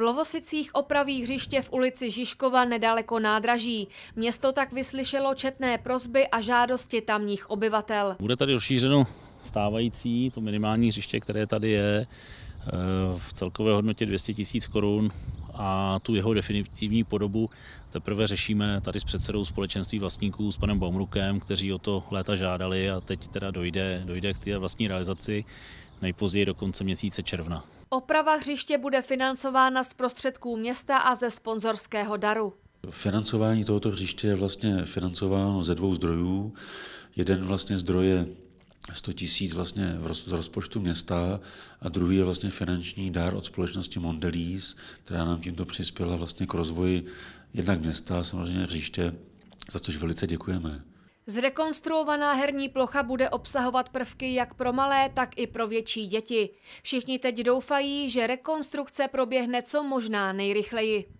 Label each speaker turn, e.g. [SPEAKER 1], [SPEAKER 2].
[SPEAKER 1] V Lovosicích opraví hřiště v ulici Žižkova nedaleko nádraží. Město tak vyslyšelo četné prozby a žádosti tamních obyvatel.
[SPEAKER 2] Bude tady rozšířeno stávající, to minimální hřiště, které tady je, eh, v celkové hodnotě 200 tisíc korun a tu jeho definitivní podobu teprve řešíme tady s předsedou společenství vlastníků, s panem Baumrukem, kteří o to léta žádali a teď teda dojde, dojde k té vlastní realizaci nejpozději do konce měsíce června.
[SPEAKER 1] Oprava hřiště bude financována z prostředků města a ze sponzorského daru.
[SPEAKER 3] Financování tohoto hřiště je vlastně financováno ze dvou zdrojů. Jeden vlastně zdroj je 100 tisíc vlastně z rozpočtu města a druhý je vlastně finanční dár od společnosti Mondelis, která nám tímto přispěla vlastně k rozvoji jednak města a samozřejmě hřiště, za což velice děkujeme.
[SPEAKER 1] Zrekonstruovaná herní plocha bude obsahovat prvky jak pro malé, tak i pro větší děti. Všichni teď doufají, že rekonstrukce proběhne co možná nejrychleji.